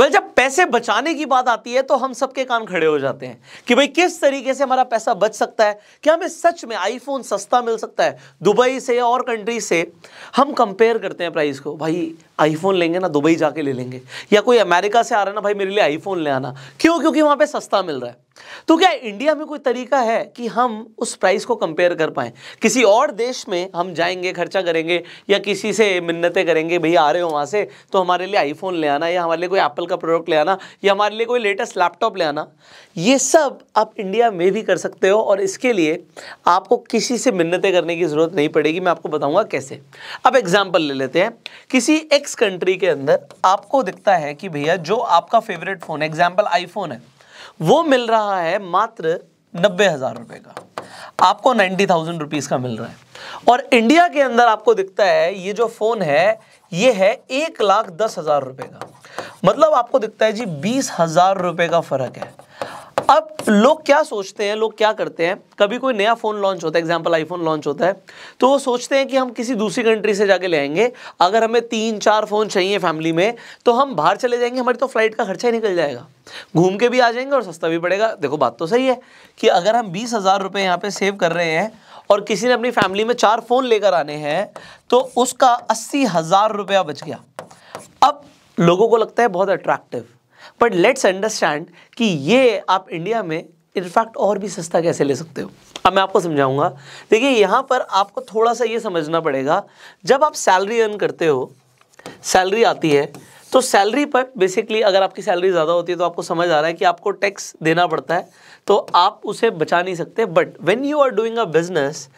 well well, जब पैसे बचाने की बात आती है तो हम सबके कान खड़े हो जाते हैं कि भाई किस तरीके से हमारा पैसा बच सकता है क्या हमें सच में आईफोन सस्ता मिल सकता है दुबई से या और कंट्री से हम कंपेयर करते हैं प्राइस को भाई आईफोन लेंगे ना दुबई जाके ले लेंगे या कोई अमेरिका से आ रहा है ना भाई मेरे लिए आईफोन ले आना क्यों क्योंकि वहाँ पर सस्ता मिल रहा है तो क्या इंडिया में कोई तरीका है कि हम उस प्राइस को कंपेयर कर पाए किसी और देश में हम जाएंगे खर्चा करेंगे या किसी से मिन्नतें करेंगे भैया आ रहे हो वहाँ से तो हमारे लिए आईफोन ले आना या हमारे लिए कोई एप्पल का प्रोडक्ट ले आना या हमारे लिए कोई लेटेस्ट लैपटॉप ले आना ये सब आप इंडिया में भी कर सकते हो और इसके लिए आपको किसी से मिन्नतें करने की ज़रूरत नहीं पड़ेगी मैं आपको बताऊँगा कैसे अब एग्जाम्पल ले लेते हैं किसी एक्स कंट्री के अंदर आपको दिखता है कि भैया जो आपका फेवरेट फ़ोन एग्जाम्पल आईफोन है वो मिल रहा है मात्र नब्बे हजार रुपए का आपको नाइन्टी थाउजेंड रुपीज का मिल रहा है और इंडिया के अंदर आपको दिखता है ये जो फोन है ये है एक लाख दस हजार रुपए का मतलब आपको दिखता है जी बीस हजार रुपए का फर्क है अब लोग क्या सोचते हैं लोग क्या करते हैं कभी कोई नया फ़ोन लॉन्च होता है एग्जाम्पल आईफोन लॉन्च होता है तो वो सोचते हैं कि हम किसी दूसरी कंट्री से जाके ले आएंगे अगर हमें तीन चार फ़ोन चाहिए फैमिली में तो हम बाहर चले जाएंगे हमारी तो फ्लाइट का खर्चा ही निकल जाएगा घूम के भी आ जाएंगे और सस्ता भी पड़ेगा देखो बात तो सही है कि अगर हम बीस हज़ार रुपये यहाँ पर सेव कर रहे हैं और किसी ने अपनी फैमिली में चार फ़ोन लेकर आने हैं तो उसका अस्सी हज़ार रुपया बच गया अब लोगों को लगता है बहुत अट्रैक्टिव बट लेट्स अंडरस्टैंड कि ये आप इंडिया में इनफैक्ट और भी सस्ता कैसे ले सकते हो अब मैं आपको समझाऊंगा देखिए यहाँ पर आपको थोड़ा सा ये समझना पड़ेगा जब आप सैलरी अर्न करते हो सैलरी आती है तो सैलरी पर बेसिकली अगर आपकी सैलरी ज़्यादा होती है तो आपको समझ आ रहा है कि आपको टैक्स देना पड़ता है तो आप उसे बचा नहीं सकते but when you are doing a business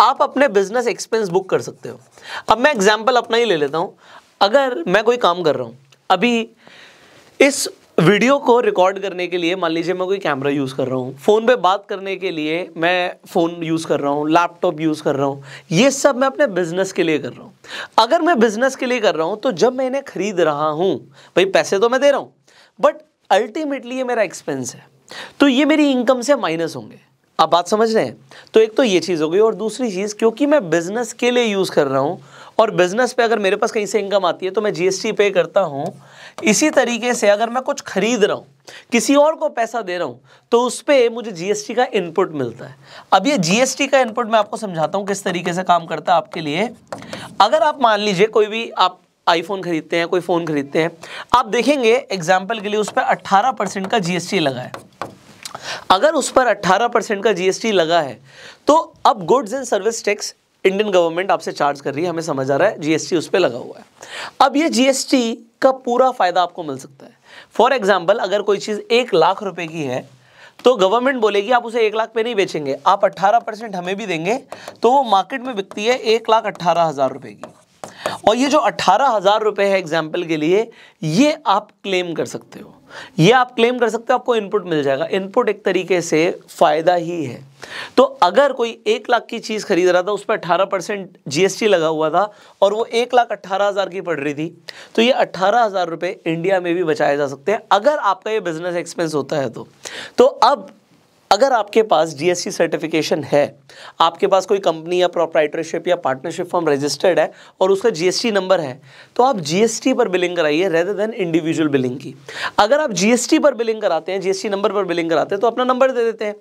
आप अपने बिजनेस एक्सपेंस बुक कर सकते हो अब मैं एग्जाम्पल अपना ही ले लेता हूँ अगर मैं कोई काम कर रहा हूँ अभी इस वीडियो को रिकॉर्ड करने के लिए मान लीजिए मैं कोई कैमरा यूज़ कर रहा हूँ फ़ोन पे बात करने के लिए मैं फ़ोन यूज़ कर रहा हूँ लैपटॉप यूज़ कर रहा हूँ ये सब मैं अपने बिज़नेस के लिए कर रहा हूँ अगर मैं बिज़नेस के लिए कर रहा हूँ तो जब मैं इन्हें ख़रीद रहा हूँ भाई पैसे तो मैं दे रहा हूँ बट अल्टीमेटली ये मेरा एक्सपेंस है तो ये मेरी इनकम से माइनस होंगे आप बात समझ रहे हैं तो एक तो ये चीज़ हो गई और दूसरी चीज़ क्योंकि मैं बिज़नेस के लिए यूज़ कर रहा हूँ और बिजनेस पे अगर मेरे पास कहीं से इनकम आती है तो मैं जीएसटी पे करता हूं इसी तरीके से अगर मैं कुछ खरीद रहा हूं किसी और को पैसा दे रहा हूं तो उस पर मुझे जीएसटी का इनपुट मिलता है अब ये जीएसटी का इनपुट मैं आपको समझाता हूं किस तरीके से काम करता है आपके लिए अगर आप मान लीजिए कोई भी आप आईफोन खरीदते हैं कोई फ़ोन खरीदते हैं आप देखेंगे एग्जाम्पल के लिए उस पर अट्ठारह परसेंट का जीएसटी लगा है अगर उस पर 18 परसेंट का जीएसटी लगा है तो अब goods and service tax Indian government आपसे चार्ज कर रही है हमें समझ आ रहा है जीएसटी उस पर लगा हुआ है अब ये जीएसटी का पूरा फ़ायदा आपको मिल सकता है फॉर एग्जाम्पल अगर कोई चीज़ एक लाख रुपए की है तो गवर्नमेंट बोलेगी आप उसे एक लाख पे नहीं बेचेंगे आप अट्ठारह परसेंट हमें भी देंगे तो वो मार्केट में बिकती है एक लाख अट्ठारह हज़ार रुपये की और ये जो अट्ठारह हज़ार रुपए है एग्जाम्पल के लिए ये आप क्लेम कर सकते हो ये आप क्लेम कर सकते हो आपको इनपुट मिल जाएगा इनपुट एक तरीके से फ़ायदा ही है तो अगर कोई एक लाख की चीज़ खरीद रहा था उस पर अट्ठारह परसेंट जीएसटी लगा हुआ था और वो एक लाख अट्ठारह हज़ार की पड़ रही थी तो ये अट्ठारह हज़ार रुपए इंडिया में भी बचाए जा सकते हैं अगर आपका ये बिज़नेस एक्सपेंस होता है तो, तो अब अगर आपके पास जीएसटी सर्टिफिकेशन है आपके पास कोई कंपनी या प्रोप्राइटरशिप या पार्टनरशिप फॉर्म रजिस्टर्ड है और उसका जीएसटी नंबर है तो आप जीएसटी पर बिलिंग कराइए रेदर देन इंडिविजुअल बिलिंग की अगर आप जीएसटी पर बिलिंग कराते हैं जीएसटी नंबर पर बिलिंग कराते हैं तो अपना नंबर दे देते हैं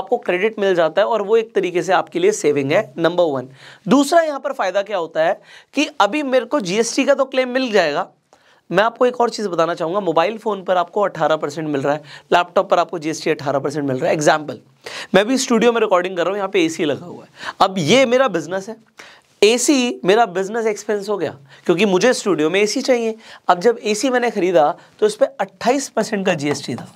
आपको क्रेडिट मिल जाता है और वो एक तरीके से आपके लिए सेविंग है नंबर वन दूसरा यहाँ पर फायदा क्या होता है कि अभी मेरे को जीएसटी का तो क्लेम मिल जाएगा मैं आपको एक और चीज़ बताना चाहूँगा मोबाइल फ़ोन पर आपको अट्ठारह परसेंट मिल रहा है लैपटॉप पर आपको जीएसटी अट्ठारह परसेंट मिल रहा है एग्जाम्पल मैं भी स्टूडियो में रिकॉर्डिंग कर रहा हूँ यहाँ पे एसी लगा हुआ है अब ये मेरा बिजनेस है एसी मेरा बिजनेस एक्सपेंस हो गया क्योंकि मुझे स्टूडियो में ए चाहिए अब जब ए मैंने खरीदा तो उस पर अट्ठाईस परसेंट का जी था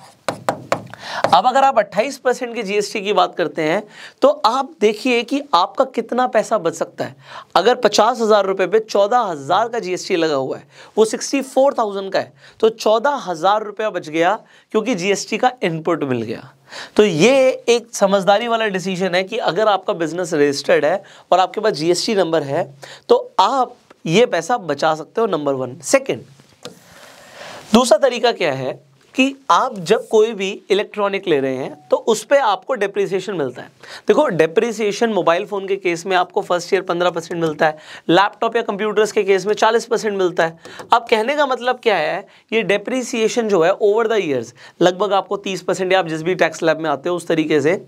अब अगर आप 28 परसेंट के जीएसटी की बात करते हैं तो आप देखिए कि आपका कितना पैसा बच सकता है अगर पचास हज़ार रुपये पे चौदह हज़ार का जीएसटी लगा हुआ है वो सिक्सटी फोर थाउजेंड का है तो चौदह हज़ार रुपया बच गया क्योंकि जीएसटी का इनपुट मिल गया तो ये एक समझदारी वाला डिसीजन है कि अगर आपका बिजनेस रजिस्टर्ड है और आपके पास जीएसटी नंबर है तो आप ये पैसा बचा सकते हो नंबर वन सेकेंड दूसरा तरीका क्या है कि आप जब कोई भी इलेक्ट्रॉनिक ले रहे हैं तो उस पर आपको डेप्रिसिएशन मिलता है देखो डेप्रिसिएशन मोबाइल फ़ोन के केस में आपको फर्स्ट ईयर पंद्रह परसेंट मिलता है लैपटॉप या कंप्यूटर्स के केस में चालीस परसेंट मिलता है अब कहने का मतलब क्या है ये डेप्रिसिएशन जो है ओवर द ईयर्स लगभग आपको तीस परसेंट या आप जिस भी टैक्स लैब में आते हो उस तरीके से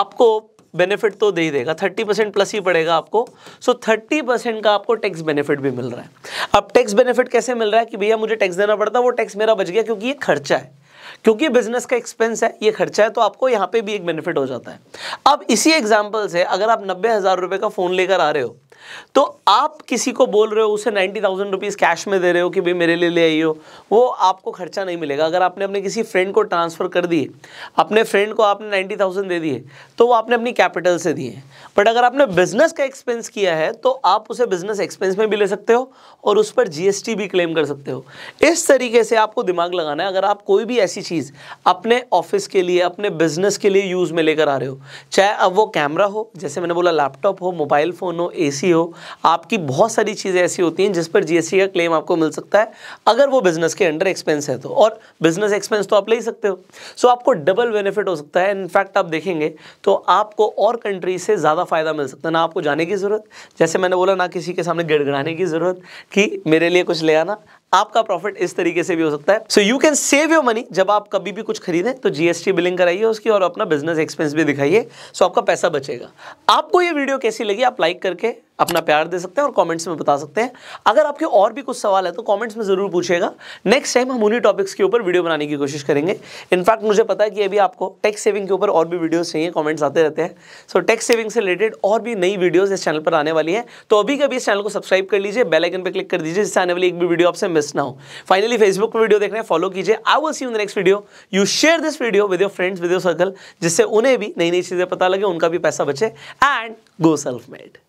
आपको बेनिफिट तो दे ही देगा थर्टी परसेंट प्लस ही पड़ेगा आपको सो थर्टी परसेंट का आपको टैक्स बेनिफिट भी मिल रहा है अब टैक्स बेनिफिट कैसे मिल रहा है कि भैया मुझे टैक्स देना पड़ता है वो टैक्स मेरा बच गया क्योंकि ये खर्चा है क्योंकि बिजनेस का एक्सपेंस है ये खर्चा है तो आपको यहाँ पे भी एक बेनिफिट हो जाता है अब इसी एग्जाम्पल से अगर आप नब्बे हज़ार रुपये का फ़ोन लेकर आ रहे हो तो आप किसी को बोल रहे हो उसे नाइन्टी थाउजेंड रुपीज़ कैश में दे रहे हो कि भाई मेरे लिए ले आई हो वो आपको खर्चा नहीं मिलेगा अगर आपने अपने किसी फ्रेंड को ट्रांसफ़र कर दिए अपने फ्रेंड को आपने नाइन्टी थाउजेंड दे दिए तो वो आपने अपनी कैपिटल से दिए बट अगर आपने बिजनेस का एक्सपेंस किया है तो आप उसे बिजनेस एक्सपेंस में भी ले सकते हो और उस पर जीएसटी भी क्लेम कर सकते हो इस तरीके से आपको दिमाग लगाना है अगर आप कोई भी ऐसी चीज़ अपने ऑफिस के लिए अपने बिजनेस के लिए यूज़ में लेकर आ रहे हो चाहे अब वो कैमरा हो जैसे मैंने बोला लैपटॉप हो मोबाइल फ़ोन हो ए हो हो आपकी बहुत सारी चीज़ें ऐसी होती हैं जिस पर जीएसटी का क्लेम आपको मिल सकता है अगर वो बिजनेस के अंडर एक्सपेंस है तो और बिजनेस एक्सपेंस तो आप ले ही सकते हो सो so, आपको डबल बेनिफिट हो सकता है इनफैक्ट आप देखेंगे तो आपको और कंट्री से ज़्यादा फ़ायदा मिल सकता है ना आपको जाने की ज़रूरत जैसे मैंने बोला ना किसी के सामने गिड़गड़ाने की ज़रूरत कि मेरे लिए कुछ ले आना आपका प्रॉफिट इस तरीके से भी हो सकता है so you can save your money जब आप कभी भी कुछ खरीदें तो जीएसटी बिलिंग कराइए उसकी और अपना बिजनेस एक्सपेंस भी दिखाइए सो so आपका पैसा बचेगा आपको ये वीडियो कैसी लगी आप लाइक करके अपना प्यार दे सकते हैं और कमेंट्स में बता सकते हैं अगर आपके और भी कुछ सवाल है तो कमेंट्स में ज़रूर पूछेगा नेक्स्ट टाइम हम उन्हीं टॉपिक्स के ऊपर वीडियो बनाने की कोशिश करेंगे इनफैक्ट मुझे पता है कि अभी आपको टैक्स सेविंग के ऊपर और भी वीडियोस चाहिए कमेंट्स आते रहते हैं सो टैक्स सेविंग से रिलेटेड और भी नई वीडियोज़ इस चैनल पर आने वाली है तो अभी कभी इस चैनल को सब्सक्राइब कर लीजिए बेलाइकन पर क्लिक कर दीजिए जिससे आने वाली एक भी वीडियो आपसे मिस ना हो फाइनली फेसबुक पर वीडियो देख रहे हैं फॉलो कीजिए आई वो see in the next video you share this video with your friends with your circle जिससे उन्हें भी नई नई चीज़ें पता लगे उनका भी पैसा बचे एंड गो सेल्फ मेड